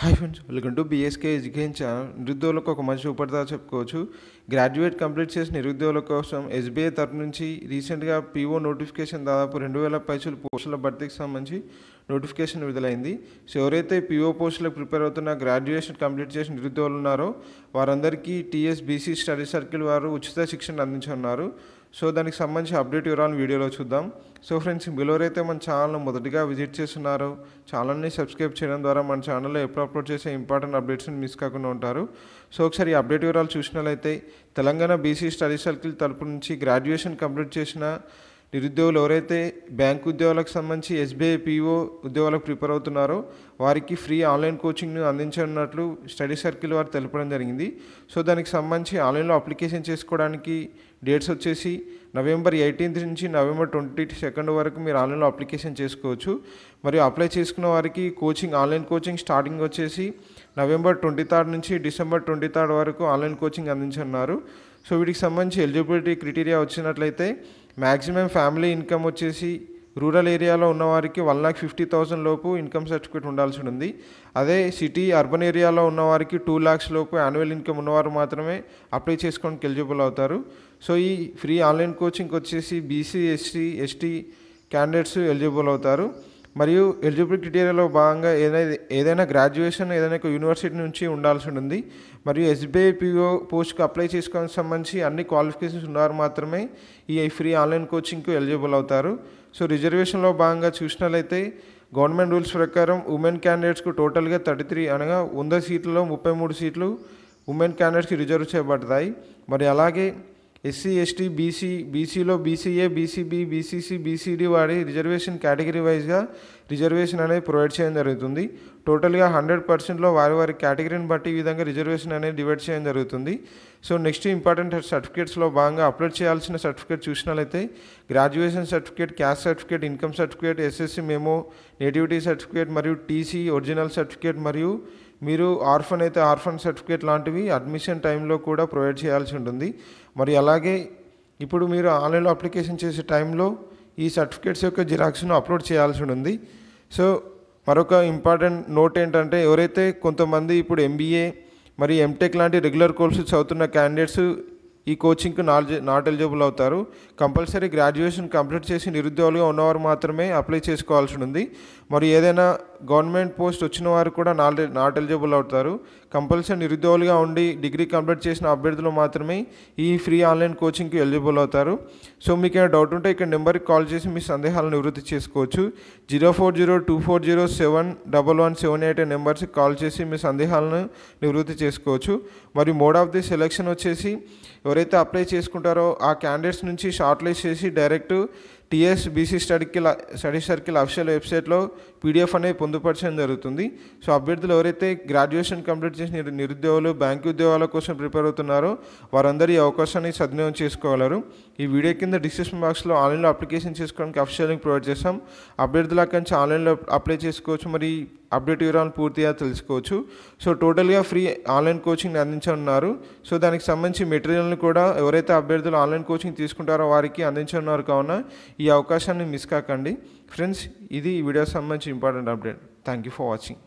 hi friends welcome to BSK education channel నిరుద్యోగులకు ఒక మంచి ఉపరిదా చెప్పుకోవచ్చు గ్రాడ్యుయేట్ కంప్లీట్ చేసిన నిరుద్యోగుల కోసం ఎస్బీఐ తరఫు నుంచి రీసెంట్గా పీఓ నోటిఫికేషన్ దాదాపు రెండు వేల పైసలు పోస్టుల భర్తీకి సంబంధించి నోటిఫికేషన్ విడుదలైంది సో ఎవరైతే పీఓ పోస్టులకు ప్రిపేర్ అవుతున్న గ్రాడ్యుయేషన్ కంప్లీట్ చేసిన నిరుద్యోగులు ఉన్నారో వారందరికీ టీఎస్బీసీ స్టడీ సర్కిల్ వారు ఉచిత శిక్షణ అందించనున్నారు సో దానికి సంబంధించి అప్డేట్ వివరాలను వీడియోలో చూద్దాం సో ఫ్రెండ్స్ మీలోరైతే మన ఛానల్ను మొదటిగా విజిట్ చేస్తున్నారు ఛానల్ని సబ్స్క్రైబ్ చేయడం ద్వారా మన ఛానల్లో ఎప్పుడు అప్లోడ్ చేసే ఇంపార్టెంట్ అప్డేట్స్ని మిస్ కాకుండా ఉంటారు సో ఒకసారి ఈ అప్డేట్ వివరాలు చూసినట్లయితే తెలంగాణ బీసీ స్టడీ సర్కిల్ తరపు నుంచి గ్రాడ్యుయేషన్ కంప్లీట్ చేసిన నిరుద్యోగులు ఎవరైతే బ్యాంకు ఉద్యోగాలకు సంబంధించి ఎస్బీఐ పీఓ ఉద్యోగాలకు ప్రిపేర్ అవుతున్నారో వారికి ఫ్రీ ఆన్లైన్ కోచింగ్ను అందించనున్నట్లు స్టడీ సర్కిల్ వారు తెలపడం జరిగింది సో దానికి సంబంధించి ఆన్లైన్లో అప్లికేషన్ చేసుకోవడానికి డేట్స్ వచ్చేసి నవంబర్ ఎయిటీన్త్ నుంచి నవంబర్ ట్వంటీ సెకండ్ వరకు మీరు ఆన్లైన్లో అప్లికేషన్ చేసుకోవచ్చు మరియు అప్లై చేసుకున్న వారికి కోచింగ్ ఆన్లైన్ కోచింగ్ స్టార్టింగ్ వచ్చేసి నవంబర్ ట్వంటీ థర్డ్ నుంచి డిసెంబర్ ట్వంటీ థర్డ్ వరకు ఆన్లైన్ కోచింగ్ అందించనున్నారు సో వీటికి సంబంధించి ఎలిజిబిలిటీ క్రైటీరియా వచ్చినట్లయితే మ్యాక్సిమం ఫ్యామిలీ ఇన్కమ్ వచ్చేసి రూరల్ ఏరియాలో ఉన్నవారికి వన్ ల్యాక్ ఫిఫ్టీ థౌసండ్ లోపు ఇన్కమ్ సర్టిఫికేట్ ఉండాల్సి ఉంది అదే సిటీ అర్బన్ ఏరియాలో ఉన్నవారికి టూ ల్యాక్స్ లోపు యాన్యువల్ ఇన్కమ్ ఉన్నవారు మాత్రమే అప్లై చేసుకోవడానికి ఎలిజిబుల్ అవుతారు సో ఈ ఫ్రీ ఆన్లైన్ కోచింగ్ వచ్చేసి BC SC ST candidates eligible అవుతారు మరియు ఎలిజిబిలిటీ క్రిటీరియాలో భాగంగా ఏదైనా ఏదైనా గ్రాడ్యుయేషన్ ఏదైనా ఒక యూనివర్సిటీ నుంచి ఉండాల్సి ఉంటుంది మరియు ఎస్బీఐ పిఓ పోస్ట్కి అప్లై చేసుకోవడానికి సంబంధించి అన్ని క్వాలిఫికేషన్స్ ఉన్నారు మాత్రమే ఈ ఫ్రీ ఆన్లైన్ కోచింగ్కి ఎలిజిబుల్ అవుతారు సో రిజర్వేషన్లో భాగంగా చూసినట్లయితే గవర్నమెంట్ రూల్స్ ప్రకారం ఉమెన్ క్యాండిడేట్స్కు టోటల్గా థర్టీ త్రీ అనగా వంద సీట్లలో ముప్పై మూడు సీట్లు ఉమెన్ క్యాండిడేట్స్కి రిజర్వ్ చేయబడతాయి మరి అలాగే ఎస్సీ ఎస్టీ బీసీ బీసీలో బీసీఏ బీసీబీ బీసీసీ బీసీడీ వారి రిజర్వేషన్ కేటగిరీ వైజ్గా రిజర్వేషన్ అనేది ప్రొవైడ్ చేయడం జరుగుతుంది టోటల్గా హండ్రెడ్ పర్సెంట్లో వారి వారి కేటగిరీని బట్టి ఈ విధంగా రిజర్వేషన్ అనేది డివైడ్ చేయడం జరుగుతుంది సో నెక్స్ట్ ఇంపార్టెంట్ సర్టిఫికేట్స్లో భాగంగా అప్లోడ్ చేయాల్సిన సర్టిఫికేట్ చూసినట్లయితే graduation certificate caste certificate income certificate SSC memo nativity certificate మరియు టీసీ ఒరిజినల్ సర్టిఫికేట్ మరియు మీరు ఆర్ఫన్ అయితే ఆర్ఫన్ సర్టిఫికేట్ లాంటివి అడ్మిషన్ టైంలో కూడా ప్రొవైడ్ చేయాల్సి ఉంటుంది మరి అలాగే ఇప్పుడు మీరు ఆన్లైన్లో అప్లికేషన్ చేసే టైంలో ఈ సర్టిఫికేట్స్ యొక్క జిరాక్స్ను అప్లోడ్ చేయాల్సి ఉంది సో మరొక ఇంపార్టెంట్ నోట్ ఏంటంటే ఎవరైతే కొంతమంది ఇప్పుడు ఎంబీఏ మరి ఎంటెక్ లాంటి రెగ్యులర్ కోర్సెస్ చదువుతున్న క్యాండిడేట్స్ ఈ కోచింగ్కి నాలెజ్ నాట్ ఎలిజిబుల్ అవుతారు కంపల్సరీ గ్రాడ్యుయేషన్ కంప్లీట్ చేసి నిరుద్యోగులుగా ఉన్నవారు మాత్రమే అప్లై చేసుకోవాల్సి ఉంది మరి ఏదైనా గవర్నమెంట్ పోస్ట్ వచ్చిన వారు కూడా నాట్ నాట్ ఎలిజిబుల్ అవుతారు కంపల్సరీ నిరుద్యోగులుగా ఉండి డిగ్రీ కంప్లీట్ చేసిన అభ్యర్థులు మాత్రమే ఈ ఫ్రీ ఆన్లైన్ కోచింగ్కి ఎలిజిబుల్ అవుతారు సో మీకు ఏమైనా డౌట్ ఉంటే ఇక్కడ నెంబర్కి కాల్ చేసి మీ సందేహాలను నివృత్తి చేసుకోవచ్చు zero four zero two four zero seven double one seven eight నెంబర్స్కి కాల్ చేసి మీ సందేహాలను నివృత్తి చేసుకోవచ్చు మరి మోడ్ ఆఫ్ ది సెలెక్షన్ వచ్చేసి ఎవరైతే అప్లై చేసుకుంటారో ఆ క్యాండిడేట్స్ నుంచి షార్ట్ లిస్ట్ చేసి direct TS BC circle study circle official వెబ్సైట్లో పీడిఎఫ్ అనేది పొందుపరచడం జరుగుతుంది సో అభ్యర్థులు ఎవరైతే గ్రాడ్యుయేషన్ కంప్లీట్ చేసిన నిరుద్యోగులు బ్యాంకు ఉద్యోగాల కోసం ప్రిపేర్ అవుతున్నారో వారందరూ ఈ అవకాశాన్ని సద్వినియోగం చేసుకోగలరు ఈ వీడియో కింద డిస్క్రిప్షన్ బాక్స్లో ఆన్లైన్లో అప్లికేషన్ చేసుకోవడానికి అఫీషియల్ లింక్ ప్రొవైడ్ చేస్తాం అభ్యర్థుల నుంచి ఆన్లైన్లో అప్లై చేసుకోవచ్చు మరి అప్డేట్ వివరాలు పూర్తిగా తెలుసుకోవచ్చు సో టోటల్గా ఫ్రీ ఆన్లైన్ కోచింగ్ అందించనున్నారు సో దానికి సంబంధించి మెటీరియల్ని కూడా ఎవరైతే అభ్యర్థులు ఆన్లైన్ కోచింగ్ తీసుకుంటారో వారికి అందించనున్నారు కావున ఈ అవకాశాన్ని మిస్ కాకండి ఫ్రెండ్స్ ఇది ఈ వీడియోకి సంబంధించి important update thank you for watching